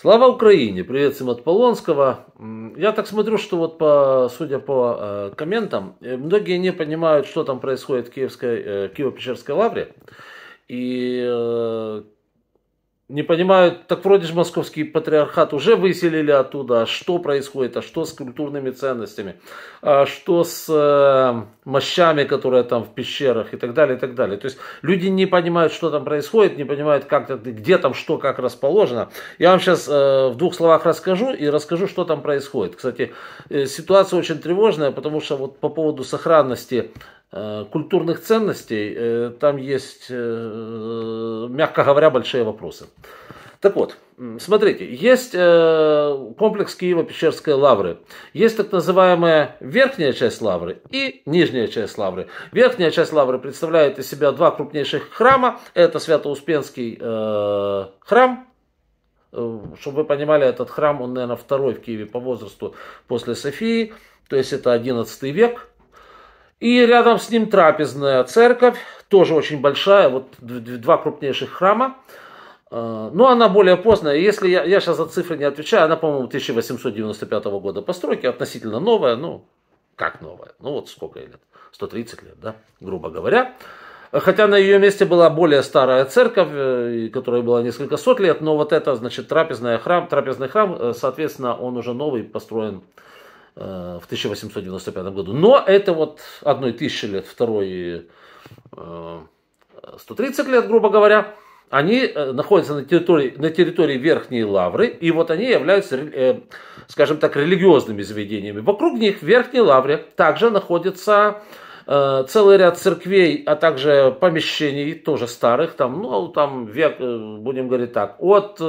Слава Украине! Привет всем от Полонского. Я так смотрю, что вот по, судя по э, комментам, э, многие не понимают, что там происходит в Киевской, э, Киево-Печерской лавре. И э, не понимают, так вроде же московский патриархат уже выселили оттуда, а что происходит, а что с культурными ценностями, а что с э, мощами, которые там в пещерах и так далее, и так далее. То есть люди не понимают, что там происходит, не понимают, как, где там что, как расположено. Я вам сейчас э, в двух словах расскажу и расскажу, что там происходит. Кстати, э, ситуация очень тревожная, потому что вот по поводу сохранности Э, культурных ценностей, э, там есть, э, мягко говоря, большие вопросы. Так вот, смотрите, есть комплекс киева печерской лавры, есть так называемая верхняя часть лавры и нижняя часть лавры. Верхняя часть лавры представляет из себя два крупнейших храма, это Свято-Успенский храм, чтобы вы понимали, этот храм, он, наверное, второй в Киеве по возрасту после Софии, то есть это 11 век, и рядом с ним трапезная церковь, тоже очень большая, вот два крупнейших храма. А, но она более поздняя. Если я, я сейчас за цифры не отвечаю, она, по-моему, 1895 года постройки, относительно новая, ну, как новая, ну вот сколько лет, 130 лет, да, грубо говоря. Хотя на ее месте была более старая церковь, э, которая была несколько сот лет, но вот это, значит, трапезная храм, трапезный храм, э, соответственно, он уже новый, построен в Э, в 1895 году. Но это вот одной тысячи лет, второй 130 э, лет, грубо говоря. Они э, находятся на территории, на территории Верхней Лавры, и вот они являются, скажем так, религиозными заведениями. Вокруг них в Верхней Лавре также находится целый ряд церквей, а также помещений тоже старых, там, ну, а там век, будем говорить так, от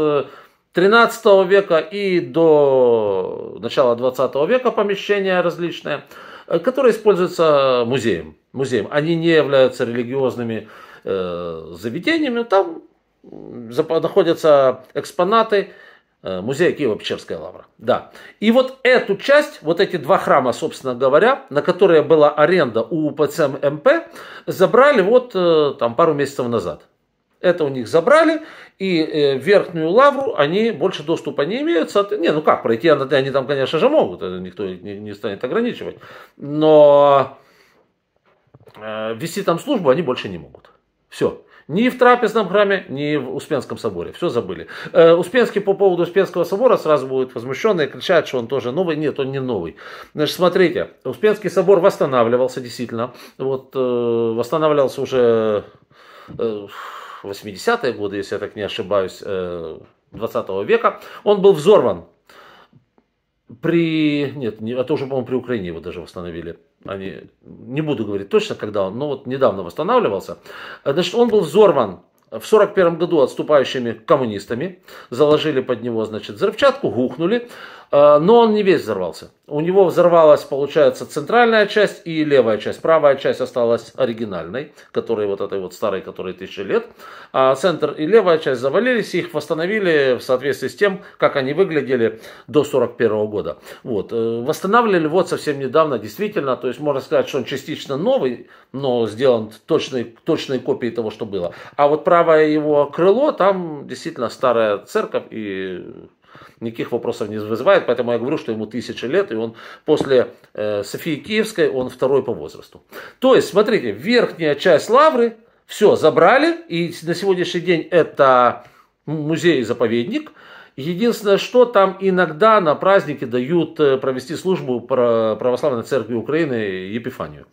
13 века и до начала 20 века помещения различные, э, которые используются музеем. музеем. Они не являются религиозными э, заведениями, там находятся экспонаты э, музея Киева-Печерская лавра. Да. И вот эту часть, вот эти два храма, собственно говоря, на которые была аренда у УПЦ МП, забрали вот э, там пару месяцев назад. Это у них забрали, и э, верхнюю лавру они больше доступа не имеют. Не, ну как, пройти они там, конечно же, могут, никто не станет ограничивать. Но э, вести там службу они больше не могут. Все. Ни в трапезном храме, ни в Успенском соборе. Все забыли. Э, Успенский по поводу Успенского собора сразу будет возмущенный, кричат, что он тоже новый. Нет, он не новый. Значит, смотрите, Успенский собор восстанавливался действительно. Вот э, восстанавливался уже... Э, 80-е годы, если я так не ошибаюсь, 20 э, века, он был взорван при... Нет, это уже, по-моему, при Украине его даже восстановили. Они... Не буду говорить точно, когда он, но вот недавно восстанавливался. Значит, он был взорван в сорок первом году отступающими коммунистами. Заложили под него, значит, взрывчатку, гухнули. Э, но он не весь взорвался. У него взорвалась, получается, центральная часть и левая часть. Правая часть осталась оригинальной, которая вот этой вот старой, которой тысячи лет. А центр и левая часть завалились, их восстановили в соответствии с тем, как они выглядели до 41 года. Вот. Э, восстанавливали вот совсем недавно, действительно. То есть можно сказать, что он частично новый, но сделан точной, точной копией того, что было. А вот правое его крыло, там действительно старая церковь и никаких вопросов не вызывает, поэтому я говорю, что ему тысячи лет, и он после э, Софии Киевской, он второй по возрасту. То есть, смотрите, верхняя часть лавры, все, забрали, и на сегодняшний день это музей-заповедник. Единственное, что там иногда на праздники дают э, провести службу православной церкви Украины Епифанию.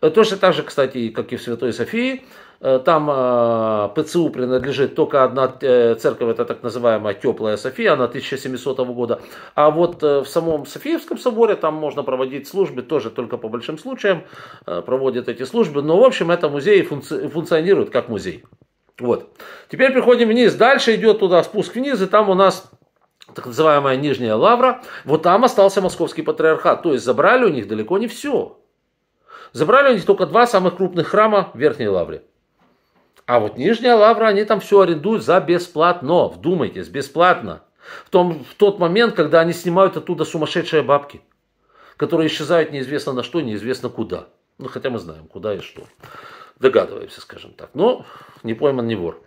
Э, точно так же, кстати, как и в Святой Софии, Э, там э, ПЦУ принадлежит только одна э, церковь, это так называемая Теплая София, она 1700 года. А вот в самом Софиевском соборе там можно проводить службы, тоже только по большим случаям проводят эти службы. Но, в общем, это музей функци- функционирует как музей. Вот. Теперь приходим вниз. Дальше идет туда спуск вниз, и там у нас так называемая Нижняя Лавра. Вот там остался Московский патриархат. То есть забрали у них далеко не все. Забрали у них только два самых крупных храма в Верхней Лавре. А вот Нижняя Лавра, они там все арендуют за бесплатно. Вдумайтесь, бесплатно. В, том, в тот момент, когда они снимают оттуда сумасшедшие бабки, которые исчезают неизвестно на что, неизвестно куда. Ну, хотя мы знаем, куда и что. Догадываемся, скажем так. Но не пойман, не вор.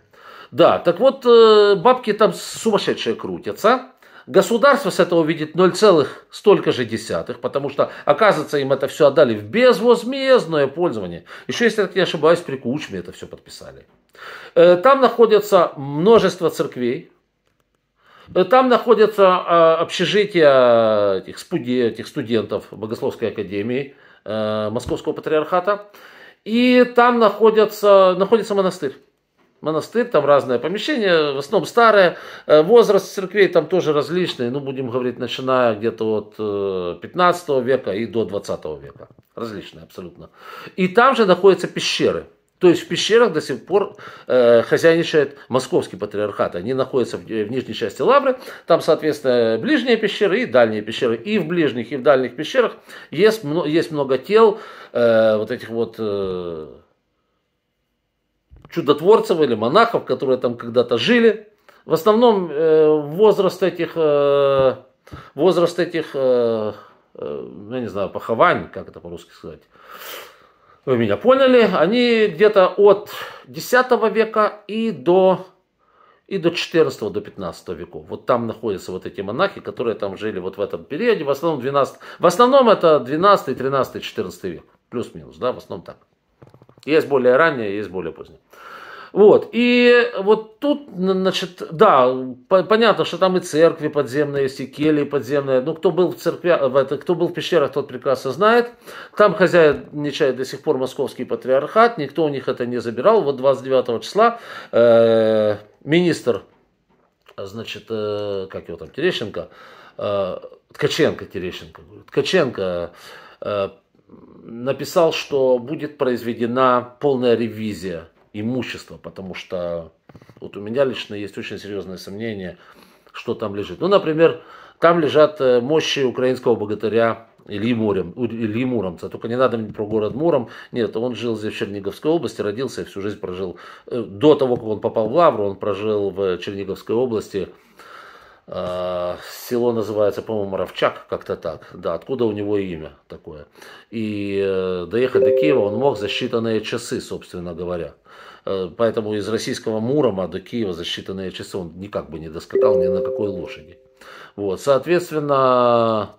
Да, так вот, э, бабки там сумасшедшие крутятся. Государство с этого видит 0, столько же десятых, потому что, оказывается, им это все отдали в безвозмездное пользование. Еще, если я не ошибаюсь, при Кучме это все подписали. Э, там находятся множество церквей, э, там находятся а, общежития этих, спуди, этих студентов Богословской академии э, Московского патриархата. И там находится находится монастырь монастырь, там разное помещение, в основном старое, э, возраст церквей там тоже различный, ну, будем говорить, начиная где-то от 15 э, века и до 20 века, различные абсолютно. И там же находятся пещеры, то есть в пещерах до сих пор э, хозяйничает московский патриархат. Они находятся в, э, в нижней части Лавры. Там, соответственно, ближние пещеры и дальние пещеры. И в ближних, и в дальних пещерах есть, есть много тел э, вот этих вот... Э, чудотворцев или монахов, которые там когда-то жили. В основном э, возраст этих, э, возраст этих, э, я не знаю, поховань, как это по-русски сказать, вы меня поняли, они где-то от X века и до, и до 14 до 15 веков. Вот там находятся вот эти монахи, которые там жили вот в этом периоде. В основном, 12, в основном это 12, 13, 14 век. Плюс-минус, да, в основном так. Есть более ранние, есть более поздние. Вот, и вот тут, значит, да, понятно, что там и церкви подземные есть, и кельи подземные. Ну, кто был в церкви, кто был в пещерах, тот прекрасно знает. Там хозяин нечает до сих пор московский патриархат, никто у них это не забирал. Вот 29 числа э, министр, значит, э, как его там, Терещенко, э, Ткаченко, Терещенко, Ткаченко э, написал, что будет произведена полная ревизия имущества, потому что вот у меня лично есть очень серьезные сомнения, что там лежит. Ну, например, там лежат э, мощи украинского богатыря Ильи, Муром, Ильи Муромца. Только не надо мне про город Муром. Нет, он жил здесь в Черниговской области, родился и всю жизнь прожил. Э, до того, как он попал в Лавру, он прожил в Черниговской области Э, село называется, по-моему, Равчак, как-то так. Да, откуда у него имя такое. И э, доехать до Киева он мог за считанные часы, собственно говоря. Э, поэтому из российского Мурома до Киева за считанные часы он никак бы не доскакал ни на какой лошади. Вот, соответственно,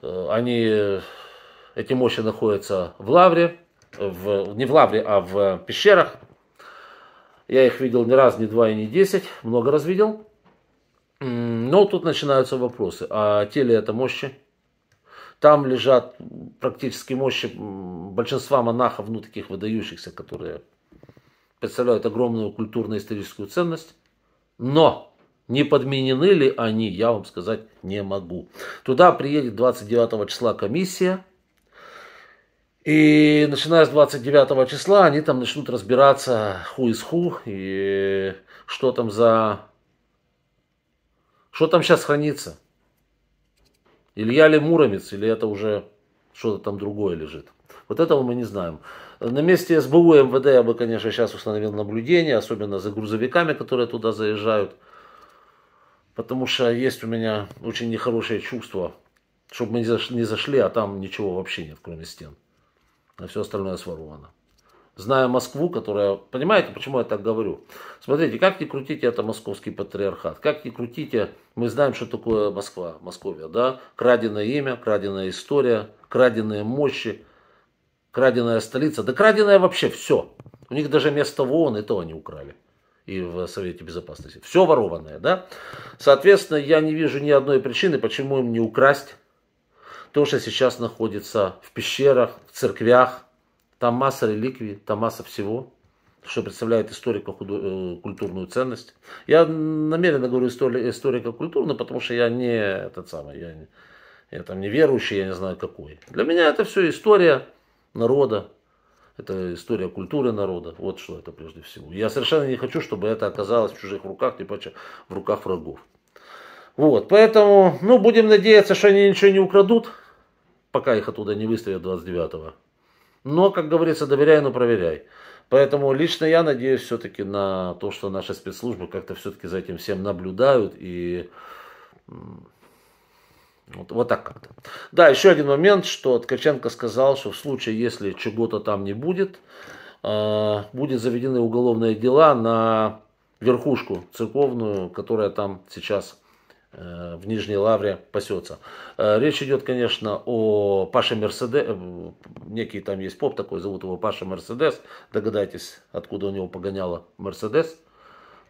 они, эти мощи находятся в Лавре, в, не в Лавре, а в пещерах. Я их видел ни раз, ни два и ни десять, много раз видел. Но ну, тут начинаются вопросы. А те ли это мощи? Там лежат практически мощи большинства монахов, ну таких выдающихся, которые представляют огромную культурно-историческую ценность. Но не подменены ли они, я вам сказать не могу. Туда приедет 29 числа комиссия. И начиная с 29 числа они там начнут разбираться ху из ху и что там за что там сейчас хранится? Илья ли Муромец, или это уже что-то там другое лежит? Вот этого мы не знаем. На месте СБУ и МВД я бы, конечно, сейчас установил наблюдение, особенно за грузовиками, которые туда заезжают. Потому что есть у меня очень нехорошее чувство, чтобы мы не зашли, а там ничего вообще нет, кроме стен. А все остальное своровано. Зная Москву, которая... Понимаете, почему я так говорю? Смотрите, как не крутите, это московский патриархат. Как не крутите, мы знаем, что такое Москва, Московия, да? Краденое имя, краденая история, краденые мощи, краденая столица. Да краденое вообще все. У них даже место в ООН, и то они украли и в Совете Безопасности. Все ворованное, да? Соответственно, я не вижу ни одной причины, почему им не украсть то, что сейчас находится в пещерах, в церквях, там масса реликвий, там масса всего, что представляет историко-культурную э, ценность. Я намеренно говорю истори- историко-культурную, потому что я не этот самый, я, не, я там не верующий, я не знаю какой. Для меня это все история народа, это история культуры народа, вот что это прежде всего. Я совершенно не хочу, чтобы это оказалось в чужих руках, тем паче в руках врагов. Вот, поэтому, ну, будем надеяться, что они ничего не украдут, пока их оттуда не выставят 29 но, как говорится, доверяй, но проверяй. Поэтому лично я надеюсь все-таки на то, что наши спецслужбы как-то все-таки за этим всем наблюдают и вот, вот так как-то. Да, еще один момент, что Ткаченко сказал, что в случае, если чего-то там не будет, э, будет заведены уголовные дела на верхушку церковную, которая там сейчас Э, в Нижней Лавре пасется. Э, речь идет, конечно, о Паше Мерседес. Э, некий там есть поп такой, зовут его Паша Мерседес. Догадайтесь, откуда у него погоняла Мерседес.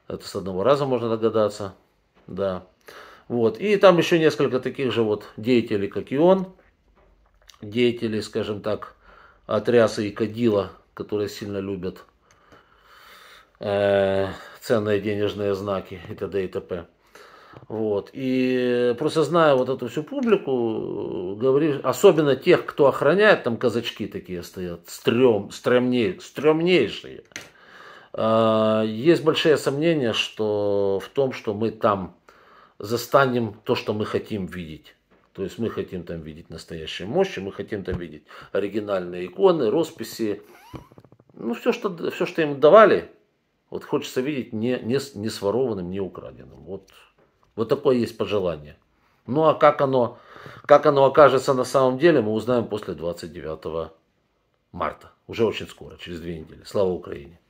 Это с одного раза можно догадаться. Да. Вот. И там еще несколько таких же вот деятелей, как и он. Деятелей, скажем так, Атряса и Кадила, которые сильно любят э, ценные денежные знаки и т.д. и т.п. Вот. И просто зная вот эту всю публику, э, говоришь, особенно тех, кто охраняет, там казачки такие стоят, стрём, стрёмней, стрёмнейшие. А, есть большие сомнения что в том, что мы там застанем то, что мы хотим видеть. То есть мы хотим там видеть настоящие мощи, мы хотим там видеть оригинальные иконы, росписи. Ну, все, что, все, что им давали, вот хочется видеть не, не, не сворованным, не украденным. Вот вот такое есть пожелание. Ну а как оно, как оно окажется на самом деле, мы узнаем после 29 марта. Уже очень скоро, через две недели. Слава Украине!